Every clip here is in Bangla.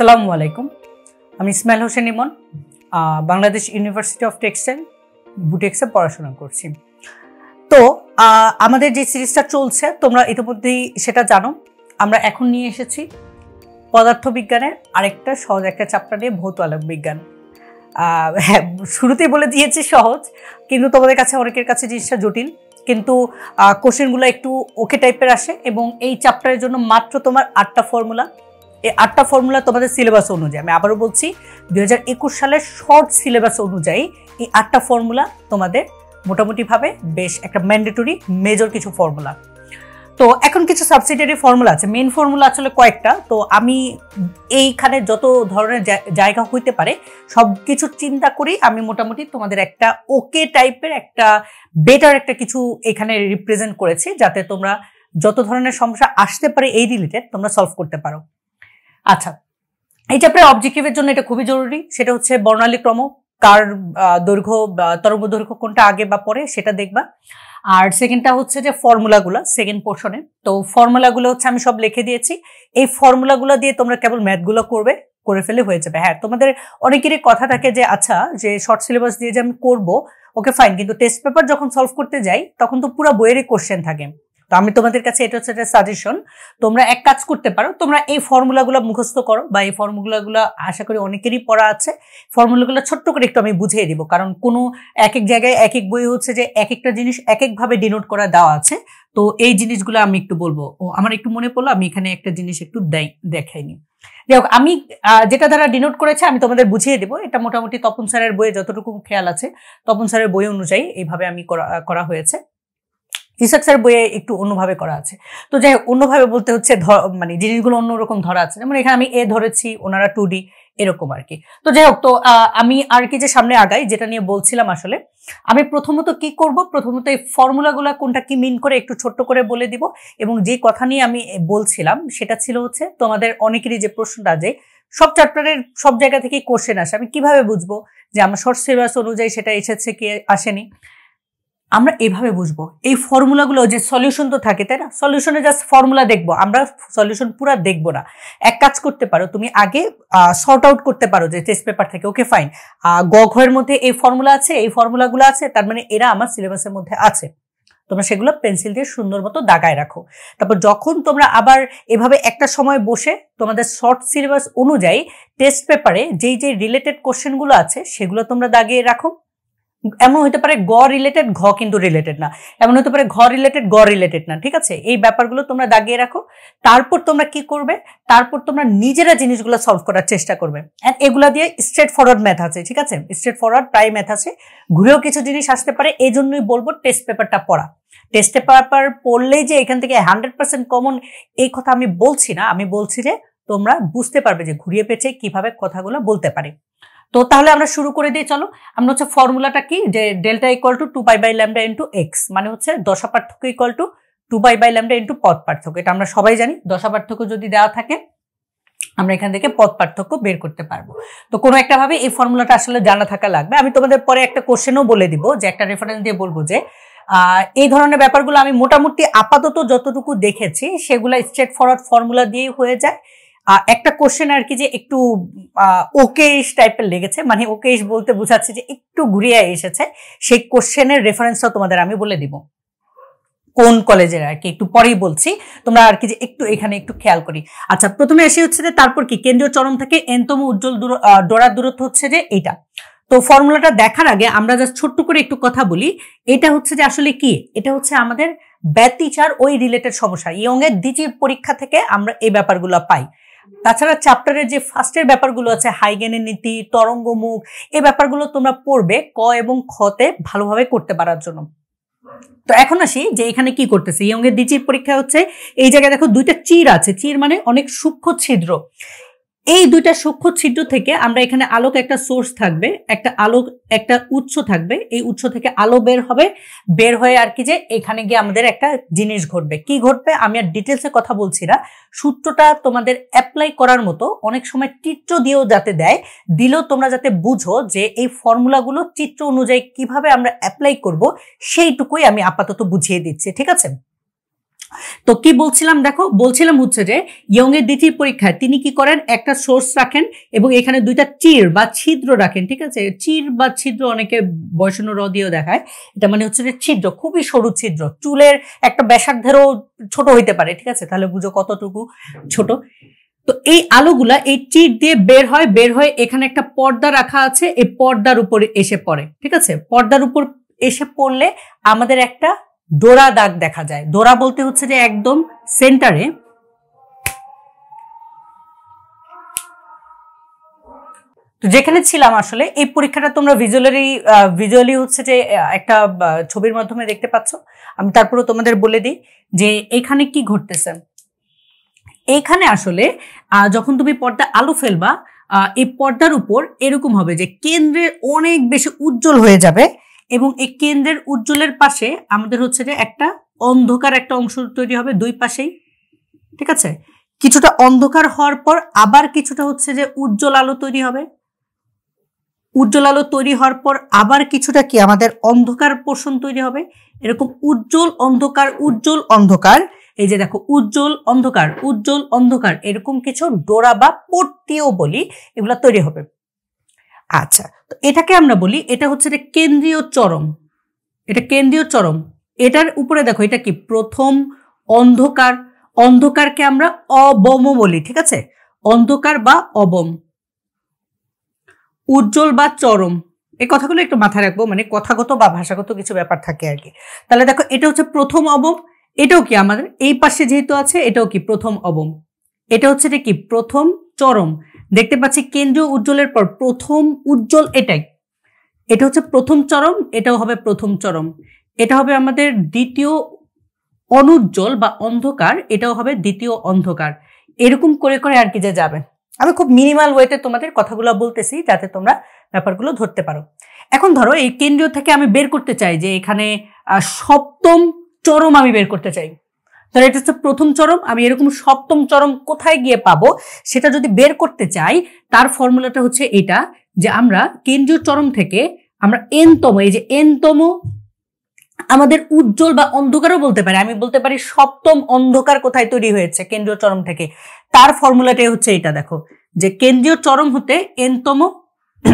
সালামু আলাইকুম আমি Ismail Hossain Emon Bangladesh university of textile বুটেক্সে পড়াশোনা করছি তো আমাদের যে সিরিজটা চলছে তোমরা ইতিমধ্যেই সেটা জানো আমরা এখন নিয়ে এসেছি পদার্থবিজ্ঞানের আরেকটা সহজ একটা চাপটা নিয়ে ভৌত আলোক বিজ্ঞান হ্যাঁ শুরুতেই বলে দিয়েছি সহজ কিন্তু তোমাদের কাছে অনেকের কাছে জিনিসটা জটিল কিন্তু কোশ্চেনগুলো একটু ওকে টাইপের আসে এবং এই চ্যাপ্টারের জন্য মাত্র তোমার আটটা ফর্মুলা এই আটটা ফর্মুলা তোমাদের সিলেবাস অনুযায়ী আমি আবারও বলছি দু সালের শর্ট সিলেবাস অনুযায়ী এই আটটা ফর্মুলা তোমাদের মোটামুটিভাবে বেশ একটা ম্যান্ডেটরি মেজর কিছু ফর্মুলা তো এখন কিছু সাবসিডিয়ারি ফর্মুলা আছে মেন ফর্মুলা আসলে কয়েকটা তো আমি এইখানে যত ধরনের জায়গা হইতে পারে সব কিছু চিন্তা করি আমি মোটামুটি তোমাদের একটা ওকে টাইপের একটা বেটার একটা কিছু এখানে রিপ্রেজেন্ট করেছি যাতে তোমরা যত ধরনের সমস্যা আসতে পারে এই রিলেটেড তোমরা সলভ করতে পারো আচ্ছা এই চ্যাপ্টার অবজেক্টিভের জন্য এটা খুবই জরুরি সেটা হচ্ছে বর্ণালী ক্রম কার দৈর্ঘ্য তরঙ্গ দৈর্ঘ্য কোনটা আগে বা পরে সেটা দেখবা আর সেকেন্ডটা হচ্ছে যে ফর্মুলাগুলো সেকেন্ড পোর্শনে তো ফর্মুলাগুলো হচ্ছে আমি সব লিখে দিয়েছি এই ফর্মুলাগুলো দিয়ে তোমরা কেবল ম্যাথগুলো করবে করে ফেলে হয়ে যাবে হ্যাঁ তোমাদের অনেকেরই কথা থাকে যে আচ্ছা যে শর্ট সিলেবাস দিয়ে যে আমি করবো ওকে ফাইন কিন্তু টেস্ট পেপার যখন সলভ করতে যাই তখন তো পুরো বইয়েরই কোশ্চেন থাকে তো আমি তোমাদের কাছে এটা হচ্ছে একটা সাজেশন তোমরা এক কাজ করতে পারো তোমরা এই ফর্মুলাগুলো মুখস্থ করো বা এই ফর্মুলাগুলো আশা করি অনেকেরই পড়া আছে ফর্মুলাগুলো ছোট্ট করে একটু আমি বুঝিয়ে দিব কারণ কোনো এক এক জায়গায় এক এক বই হচ্ছে যে এক একটা জিনিস এক একভাবে ডিনোট করা দেওয়া আছে তো এই জিনিসগুলো আমি একটু বলবো ও আমার একটু মনে পড়লো আমি এখানে একটা জিনিস একটু দেখাইনি যাই হোক আমি যেটা দ্বারা ডিনোট করেছে আমি তোমাদের বুঝিয়ে দেবো এটা মোটামুটি তপন স্যারের বইয়ে যতটুকু খেয়াল আছে তপন স্যারের বই অনুযায়ী এইভাবে আমি করা হয়েছে ইসাক স্যার বইয়ে একটু অন্যভাবে করা আছে তো যাই হোক অন্যভাবে বলতে হচ্ছে মানে জিনিসগুলো অন্যরকম ধরা আছে যেমন এখানে আমি এ ধরেছি ওনারা টু ডি এরকম আর কি তো যাই হোক তো আমি আর কি যে সামনে আগাই যেটা নিয়ে বলছিলাম আসলে আমি প্রথমত কি করব প্রথমত এই ফর্মুলাগুলো কোনটা কি মিন করে একটু ছোট্ট করে বলে দিব এবং যে কথা নিয়ে আমি বলছিলাম সেটা ছিল হচ্ছে তোমাদের অনেকেরই যে প্রশ্নটা যে সব চ্যাপ্টারের সব জায়গা থেকে কোশ্চেন আসে আমি কিভাবে বুঝবো যে আমার শর্ট সিলেবাস অনুযায়ী সেটা এসেছে কি আসেনি আমরা এভাবে বুঝবো এই ফর্মুলাগুলো যে সলিউশন তো থাকে তাই না সলিউশনে জাস্ট ফর্মুলা দেখবো আমরা সলিউশন পুরো দেখবো না এক কাজ করতে পারো তুমি আগে শর্ট আউট করতে পারো যে টেস্ট পেপার থেকে ওকে ফাইন গ ঘরের মধ্যে এই ফর্মুলা আছে এই ফর্মুলাগুলো আছে তার মানে এরা আমার সিলেবাসের মধ্যে আছে তোমরা সেগুলো পেন্সিল দিয়ে সুন্দর মতো দাগায় রাখো তারপর যখন তোমরা আবার এভাবে একটা সময় বসে তোমাদের শর্ট সিলেবাস অনুযায়ী টেস্ট পেপারে যেই যেই রিলেটেড কোশ্চেনগুলো আছে সেগুলো তোমরা দাগিয়ে রাখো এমন হতে পারে গ রিলেটেড ঘ কিন্তু রিলেটেড না এমন হতে পারে ঘ রিলেটেড গ রিলেটেড না ঠিক আছে এই ব্যাপারগুলো তোমরা দাগিয়ে রাখো তারপর তোমরা কি করবে তারপর তোমরা নিজেরা জিনিসগুলো সলভ করার চেষ্টা করবে এগুলা দিয়ে স্ট্রেট ফরওয়ার্ড ম্যাথ আছে ঠিক আছে স্ট্রেট ফরওয়ার্ড প্রায় ম্যাথ আছে ঘুরেও কিছু জিনিস আসতে পারে এই জন্যই বলবো টেস্ট পেপারটা পড়া টেস্ট পেপার পড়লেই যে এখান থেকে হান্ড্রেড পার্সেন্ট কমন এই কথা আমি বলছি না আমি বলছি যে তোমরা বুঝতে পারবে যে ঘুরিয়ে পেছে কিভাবে কথাগুলো বলতে পারে তো তাহলে আমরা শুরু করে দিই চলো আমরা হচ্ছে ফর্মুলাটা কি যে delta equal to two pi by lambda into X মানে হচ্ছে দশা পার্থক্য equal to two pi by lambda into পথ পার্থক্য এটা আমরা সবাই জানি দশা পার্থক্য যদি দেওয়া থাকে আমরা এখান থেকে পথ পার্থক্য বের করতে পারবো তো কোনো একটা ভাবে এই ফর্মুলাটা আসলে জানা থাকা লাগবে আমি তোমাদের পরে একটা কোশ্চেনও বলে দিব যে একটা রেফারেন্স দিয়ে বলবো যে এই ধরনের ব্যাপারগুলো আমি মোটামুটি আপাতত যতটুকু দেখেছি সেগুলো স্ট্রেট ফরওয়ার্ড ফর্মুলা দিয়েই হয়ে যায় একটা কোশ্চেন আর কি যে একটু ওকেশ টাইপের লেগেছে মানে ওকেশ বলতে বোঝাচ্ছে যে একটু ঘুরিয়ে এসেছে সেই কোশ্চেনের রেফারেন্সটা তোমাদের আমি বলে দিব কোন কলেজের আর কি একটু পরেই বলছি তোমরা আর কি যে একটু এখানে একটু খেয়াল করি আচ্ছা প্রথমে এসে হচ্ছে যে তারপর কি কেন্দ্রীয় চরম থেকে এনতম উজ্জ্বল দূর ডোরার দূরত্ব হচ্ছে যে এটা তো ফর্মুলাটা দেখার আগে আমরা জাস্ট ছোট্ট করে একটু কথা বলি এটা হচ্ছে যে আসলে কি এটা হচ্ছে আমাদের ব্যতিচার ওই রিলেটেড সমস্যা ইয়ং এর দ্বিতীয় পরীক্ষা থেকে আমরা এই ব্যাপারগুলো পাই তাছাড়া চ্যাপ্টারের যে ফার্স্টের ব্যাপারগুলো আছে হাইগেনের নীতি তরঙ্গমুখ এ ব্যাপারগুলো তোমরা পড়বে ক এবং খতে ভালোভাবে করতে পারার জন্য তো এখন আসি যে এখানে কি করতেছে ইয়ঙ্গের দ্বিচির পরীক্ষা হচ্ছে এই জায়গায় দেখো দুইটা চির আছে চির মানে অনেক সূক্ষ্ম ছিদ্র এই দুইটা সূক্ষ্ম ছিদ্র থেকে আমরা এখানে আলোক একটা সোর্স থাকবে একটা আলোক একটা উৎস থাকবে এই উৎস থেকে আলো বের হবে বের হয়ে আর কি যে এখানে গিয়ে আমাদের একটা জিনিস ঘটবে কি ঘটবে আমি আর ডিটেলসে কথা বলছি না সূত্রটা তোমাদের অ্যাপ্লাই করার মতো অনেক সময় চিত্র দিয়েও যাতে দেয় দিলেও তোমরা যাতে বুঝো যে এই ফর্মুলাগুলো চিত্র অনুযায়ী কিভাবে আমরা অ্যাপ্লাই করব সেইটুকুই আমি আপাতত বুঝিয়ে দিচ্ছি ঠিক আছে তো কি বলছিলাম দেখো বলছিলাম হচ্ছে যে ইয়ংয়ের দ্বিতীয় পরীক্ষায় তিনি কি করেন একটা সোর্স রাখেন এবং এখানে দুইটা চির বা ছিদ্র রাখেন ঠিক আছে চির বা ছিদ্র অনেকে বয়সন র দিয়েও দেখায় এটা মানে হচ্ছে যে ছিদ্র খুবই সরু ছিদ্র চুলের একটা ব্যাসার্ধেরও ছোট হইতে পারে ঠিক আছে তাহলে বুঝো কতটুকু ছোট তো এই আলোগুলা এই চিট দিয়ে বের হয় বের হয়ে এখানে একটা পর্দা রাখা আছে এই পর্দার উপরে এসে পড়ে ঠিক আছে পর্দার উপর এসে পড়লে আমাদের একটা ডোরা দাগ দেখা যায় ডোরা বলতে হচ্ছে যে একদম সেন্টারে তো যেখানে ছিলাম আসলে এই পরীক্ষাটা তোমরা ভিজুয়ালি ভিজুয়ালি হচ্ছে যে একটা ছবির মাধ্যমে দেখতে পাচ্ছ আমি তারপরে তোমাদের বলে দিই যে এখানে কি ঘটতেছে এখানে আসলে যখন তুমি পর্দা আলো ফেলবা এই পর্দার উপর এরকম হবে যে কেন্দ্রে অনেক বেশি উজ্জ্বল হয়ে যাবে এবং এই কেন্দ্রের উজ্জ্বলের পাশে আমাদের হচ্ছে যে একটা অন্ধকার একটা অংশ তৈরি হবে দুই পাশেই ঠিক আছে কিছুটা অন্ধকার হওয়ার পর আবার কিছুটা হচ্ছে যে উজ্জ্বল আলো তৈরি হবে উজ্জ্বল আলো তৈরি হওয়ার পর আবার কিছুটা কি আমাদের অন্ধকার পোষণ তৈরি হবে এরকম উজ্জ্বল অন্ধকার উজ্জ্বল অন্ধকার এই যে দেখো উজ্জ্বল অন্ধকার উজ্জ্বল অন্ধকার এরকম কিছু ডোরা বা পট্টিও বলি এগুলো তৈরি হবে আচ্ছা তো এটাকে আমরা বলি এটা হচ্ছে এটা কেন্দ্রীয় চরম এটা কেন্দ্রীয় চরম এটার উপরে দেখো এটা কি প্রথম অন্ধকার অন্ধকারকে আমরা অবম বলি ঠিক আছে অন্ধকার বা অবম উজ্জ্বল বা চরম এই কথাগুলো একটু মাথায় রাখবো মানে কথাগত বা ভাষাগত কিছু ব্যাপার থাকে আর কি তাহলে দেখো এটা হচ্ছে প্রথম অবম এটাও কি আমাদের এই পাশে যেহেতু আছে এটাও কি প্রথম অবম এটা হচ্ছে এটা কি প্রথম চরম দেখতে পাচ্ছি কেন্দ্রীয় উজ্জ্বলের পর প্রথম উজ্জ্বল এটাই এটা হচ্ছে প্রথম চরম এটাও হবে প্রথম চরম এটা হবে আমাদের দ্বিতীয় অনুজ্জ্বল বা অন্ধকার এটাও হবে দ্বিতীয় অন্ধকার এরকম করে করে আর কি যে যাবে আমি খুব মিনিমাল ওয়েতে তোমাদের কথাগুলো বলতেছি যাতে তোমরা ব্যাপারগুলো ধরতে পারো এখন ধরো এই কেন্দ্রীয় থেকে আমি বের করতে চাই যে এখানে সপ্তম চরম আমি বের করতে চাই তাহলে এটা হচ্ছে প্রথম চরম আমি এরকম সপ্তম চরম কোথায় গিয়ে পাবো সেটা যদি বের করতে চাই তার ফর্মুলাটা হচ্ছে এটা যে আমরা কেন্দ্রীয় চরম থেকে আমরা এনতম এই যে এনতম আমাদের উজ্জ্বল বা অন্ধকারও বলতে পারি আমি বলতে পারি সপ্তম অন্ধকার কোথায় তৈরি হয়েছে কেন্দ্রীয় চরম থেকে তার ফর্মুলাটাই হচ্ছে এটা দেখো যে কেন্দ্রীয় চরম হতে এনতম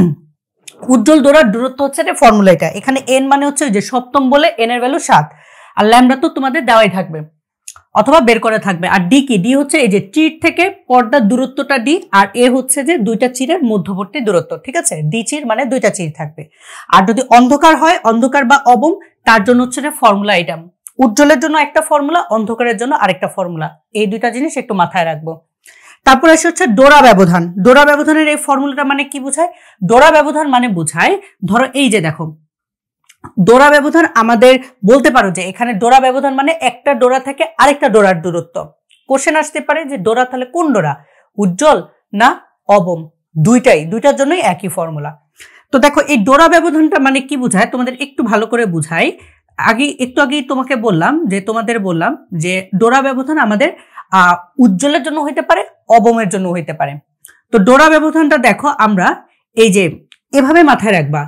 উজ্জ্বল দৌড়ার দূরত্ব হচ্ছে এটা ফর্মুলা এখানে এন মানে হচ্ছে যে সপ্তম বলে এন এর ভ্যালু সাত আর ল্যামডা তো তোমাদের দেওয়াই থাকবে অথবা বের করে থাকবে আর ডি কি ডি হচ্ছে এই যে চিট থেকে পর্দার দূরত্বটা ডি আর এ হচ্ছে যে দুইটা চিরের মধ্যবর্তী দূরত্ব ঠিক আছে ডি চির মানে দুইটা চির থাকবে আর যদি অন্ধকার হয় অন্ধকার বা অবম তার জন্য হচ্ছে যে ফর্মুলা এটা উজ্জ্বলের জন্য একটা ফর্মুলা অন্ধকারের জন্য আরেকটা ফর্মুলা এই দুইটা জিনিস একটু মাথায় রাখবো তারপর আসে হচ্ছে ডোরা ব্যবধান ডোরা ব্যবধানের এই ফর্মুলাটা মানে কি বোঝায় ডোরা ব্যবধান মানে বোঝায় ধরো এই যে দেখো ডোরা ব্যবধান আমাদের বলতে পারো যে এখানে ডোরা ব্যবধান মানে একটা ডোরা থেকে আরেকটা ডোরার দূরত্ব কোশ্চেন আসতে পারে যে ডোরা তাহলে কোন ডোরা উজ্জ্বল না অবম দুইটাই দুইটার জন্যই একই ফর্মুলা তো দেখো এই ডোরা ব্যবধানটা মানে কি বোঝায় তোমাদের একটু ভালো করে বুঝাই আগে একটু আগেই তোমাকে বললাম যে তোমাদের বললাম যে ডোরা ব্যবধান আমাদের উজ্জ্বলের জন্য হইতে পারে অবমের জন্য হইতে পারে তো ডোরা ব্যবধানটা দেখো আমরা এই যে এভাবে মাথায় রাখবা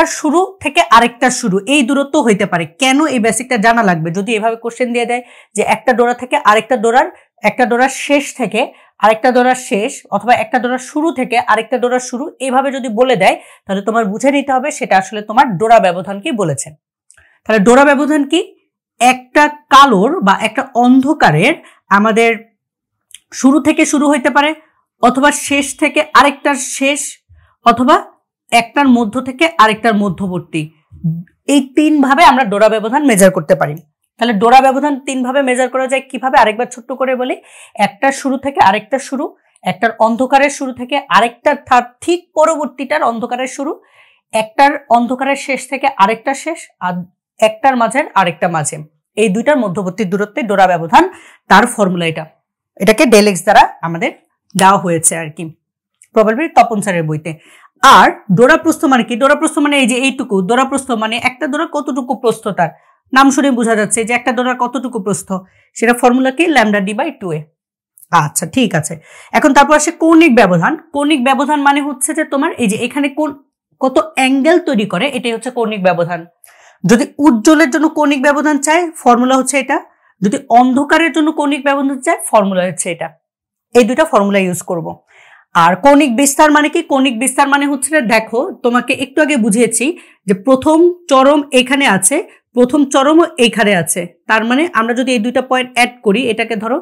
একটা শুরু থেকে আরেকটা শুরু এই দূরত্ব হইতে পারে কেন এই বেসিকটা জানা লাগবে যদি এভাবে কোশ্চেন দিয়ে দেয় যে একটা ডোরা থেকে আরেকটা ডোরার একটা ডোরার শেষ থেকে আরেকটা ডোরার শেষ অথবা একটা ডোরার শুরু থেকে আরেকটা ডোরার শুরু এভাবে যদি বলে দেয় তাহলে তোমার বুঝে নিতে হবে সেটা আসলে তোমার ডোরা ব্যবধান কি বলেছে তাহলে ডোরা ব্যবধান কি একটা কালোর বা একটা অন্ধকারের আমাদের শুরু থেকে শুরু হইতে পারে অথবা শেষ থেকে আরেকটার শেষ অথবা একটার মধ্য থেকে আরেকটার মধ্যবর্তী এই তিনভাবে আমরা ডোরা ব্যবধান মেজার করতে পারি তাহলে ডোরা ব্যবধান তিনভাবে মেজার করা যায় কিভাবে আরেকবার ছোট্ট করে বলি একটার শুরু থেকে আরেকটার শুরু একটার অন্ধকারের শুরু থেকে আরেকটার থার ঠিক পরবর্তীটার অন্ধকারের শুরু একটার অন্ধকারের শেষ থেকে আরেকটা শেষ আর একটার মাঝের আরেকটা মাঝে এই দুইটার মধ্যবর্তী দূরত্বে ডোরা ব্যবধান তার ফর্মুলা এটা এটাকে ডেলেক্স দ্বারা আমাদের দেওয়া হয়েছে আর কি প্রবাবলি তপন স্যারের বইতে আর ডোরাপ্রস্থ মানে কি ডোরাপ্রস্থ মানে এই যে এইটুকু ডোরাপ্রস্থ মানে একটা ডোরা কতটুকু প্রস্থ তার নাম শুনে বোঝা যাচ্ছে যে একটা ডোরার কতটুকু প্রস্থ সেটা ফর্মুলা কি lambda D by two A আচ্ছা ঠিক আছে এখন তারপর আসে কৌণিক ব্যবধান কৌণিক ব্যবধান মানে হচ্ছে যে তোমার এই যে এখানে কোন কত অ্যাঙ্গেল তৈরি করে এটাই হচ্ছে কৌণিক ব্যবধান যদি উজ্জ্বলের জন্য কৌণিক ব্যবধান চায় ফর্মুলা হচ্ছে এটা যদি অন্ধকারের জন্য কৌণিক ব্যবধান চায় ফর্মুলা হচ্ছে এটা এই দুটা ফর্মুলা ইউজ করবো আর কৌণিক বিস্তার মানে কি কৌণিক বিস্তার মানে হচ্ছে দেখো তোমাকে একটু আগে বুঝিয়েছি যে প্রথম চরম এখানে আছে প্রথম চরমও এইখানে আছে তার মানে আমরা যদি এই দুইটা পয়েন্ট অ্যাড করি এটাকে ধরো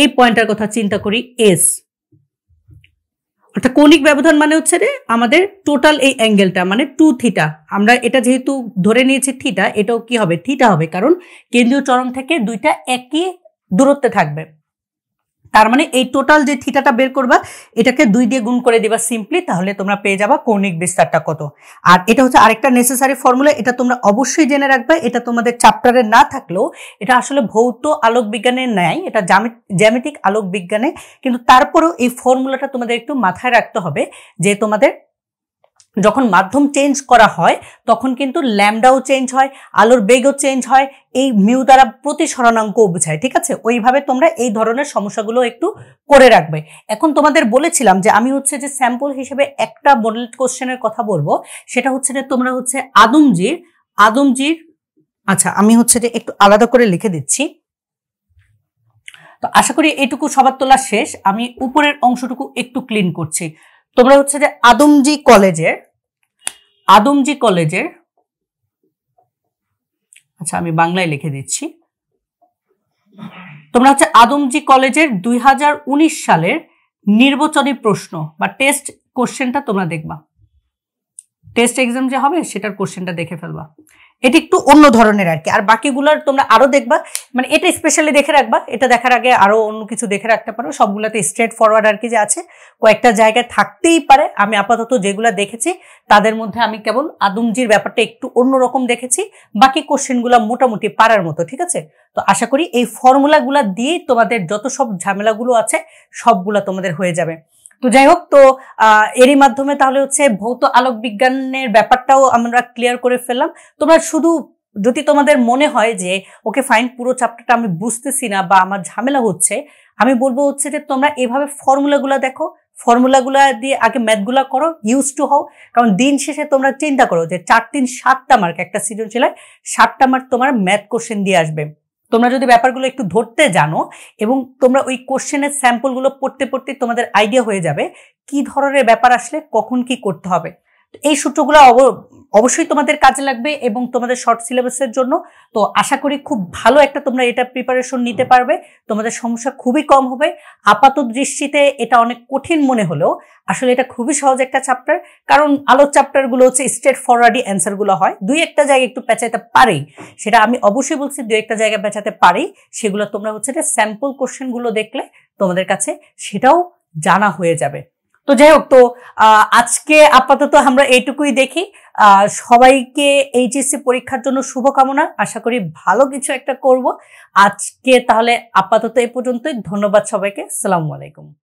এই পয়েন্টটার কথা চিন্তা করি এস অর্থাৎ কৌণিক ব্যবধান মানে হচ্ছে রে আমাদের টোটাল এই অ্যাঙ্গেলটা মানে টু থিটা আমরা এটা যেহেতু ধরে নিয়েছি থিটা এটাও কি হবে থিটা হবে কারণ কেন্দ্রীয় চরম থেকে দুইটা একই দূরত্বে থাকবে তার মানে এই টোটাল যে থিটাটা বের করবা এটাকে দুই দিয়ে গুণ করে দিবা সিম্পলি তাহলে তোমরা পেয়ে যাবা কৌণিক বিস্তারটা কত আর এটা হচ্ছে আরেকটা নেসেসারি ফর্মুলা এটা তোমরা অবশ্যই জেনে রাখবে এটা তোমাদের চ্যাপ্টারে না থাকলেও এটা আসলে ভৌত আলোক বিজ্ঞানে নেয় এটা জ্যামিতিক আলোক বিজ্ঞানে কিন্তু তারপরেও এই ফর্মুলাটা তোমাদের একটু মাথায় রাখতে হবে যে তোমাদের যখন মাধ্যম চেঞ্জ করা হয় তখন কিন্তু ল্যামডাও চেঞ্জ হয় আলোর বেগও চেঞ্জ হয় এই মিউ দ্বারা প্রতি বোঝায় ঠিক আছে ওইভাবে তোমরা এই ধরনের সমস্যাগুলো একটু করে রাখবে এখন তোমাদের বলেছিলাম যে আমি হচ্ছে যে স্যাম্পল হিসেবে একটা মডেল কোশ্চেনের কথা বলবো সেটা হচ্ছে যে তোমরা হচ্ছে আদমজির আদমজির আচ্ছা আমি হচ্ছে যে একটু আলাদা করে লিখে দিচ্ছি তো আশা করি এটুকু সবার তোলা শেষ আমি উপরের অংশটুকু একটু ক্লিন করছি তোমরা হচ্ছে যে আদমজি কলেজের আদমজি কলেজের আচ্ছা আমি বাংলায় লিখে দিচ্ছি তোমরা হচ্ছে আদমজি কলেজের দুই সালের নির্বাচনী প্রশ্ন বা টেস্ট কোশ্চেনটা তোমরা দেখবা টেস্ট এক্সাম যে হবে সেটার কোশ্চেনটা দেখে ফেলবা এটা একটু অন্য ধরনের আর কি আর বাকিগুলোর তোমরা আরও দেখবা মানে এটা স্পেশালি দেখে রাখবা এটা দেখার আগে আরও অন্য কিছু দেখে রাখতে পারো সবগুলোতে স্ট্রেট ফরওয়ার্ড আর কি যে আছে কয়েকটা জায়গায় থাকতেই পারে আমি আপাতত যেগুলো দেখেছি তাদের মধ্যে আমি কেবল আদমজির ব্যাপারটা একটু অন্যরকম দেখেছি বাকি কোশ্চেনগুলো মোটামুটি পারার মতো ঠিক আছে তো আশা করি এই ফর্মুলাগুলো দিয়েই তোমাদের যত সব ঝামেলাগুলো আছে সবগুলো তোমাদের হয়ে যাবে তো যাই হোক তো এরই মাধ্যমে তাহলে হচ্ছে ভৌত আলোক বিজ্ঞানের ব্যাপারটাও আমরা ক্লিয়ার করে ফেললাম তোমরা শুধু যদি তোমাদের মনে হয় যে ওকে ফাইন পুরো চ্যাপ্টারটা আমি বুঝতেছি না বা আমার ঝামেলা হচ্ছে আমি বলবো হচ্ছে যে তোমরা এভাবে ফর্মুলাগুলো দেখো ফর্মুলাগুলা দিয়ে আগে ম্যাথগুলা করো ইউজ টু হও কারণ দিন শেষে তোমরা চিন্তা করো যে চার তিন সাতটা মার্ক একটা ছিল সাতটা মার্ক তোমার ম্যাথ কোশ্চেন দিয়ে আসবে তোমরা যদি ব্যাপারগুলো একটু ধরতে জানো এবং তোমরা ওই কোশ্চেনের স্যাম্পলগুলো পড়তে পড়তে তোমাদের আইডিয়া হয়ে যাবে কি ধরনের ব্যাপার আসলে কখন কি করতে হবে এই সূত্রগুলো অবশ্যই তোমাদের কাজে লাগবে এবং তোমাদের শর্ট সিলেবাসের জন্য তো আশা করি খুব ভালো একটা তোমরা এটা প্রিপারেশন নিতে পারবে তোমাদের সমস্যা খুবই কম হবে আপাত দৃষ্টিতে এটা অনেক কঠিন মনে হলেও আসলে এটা খুবই সহজ একটা চ্যাপ্টার কারণ আলো চ্যাপ্টারগুলো হচ্ছে স্ট্রেট ফরওয়ার্ডই অ্যান্সারগুলো হয় দুই একটা জায়গায় একটু পেঁচাইতে পারেই সেটা আমি অবশ্যই বলছি দুই একটা জায়গায় পেঁচাতে পারেই সেগুলো তোমরা হচ্ছে এটা স্যাম্পল কোশ্চেনগুলো দেখলে তোমাদের কাছে সেটাও জানা হয়ে যাবে তো যাই হোক তো আজকে আপাতত আমরা এইটুকুই দেখি সবাইকে এইচএসসি পরীক্ষার জন্য শুভকামনা আশা করি ভালো কিছু একটা করব আজকে তাহলে আপাতত এ পর্যন্তই ধন্যবাদ সবাইকে সালামু আলাইকুম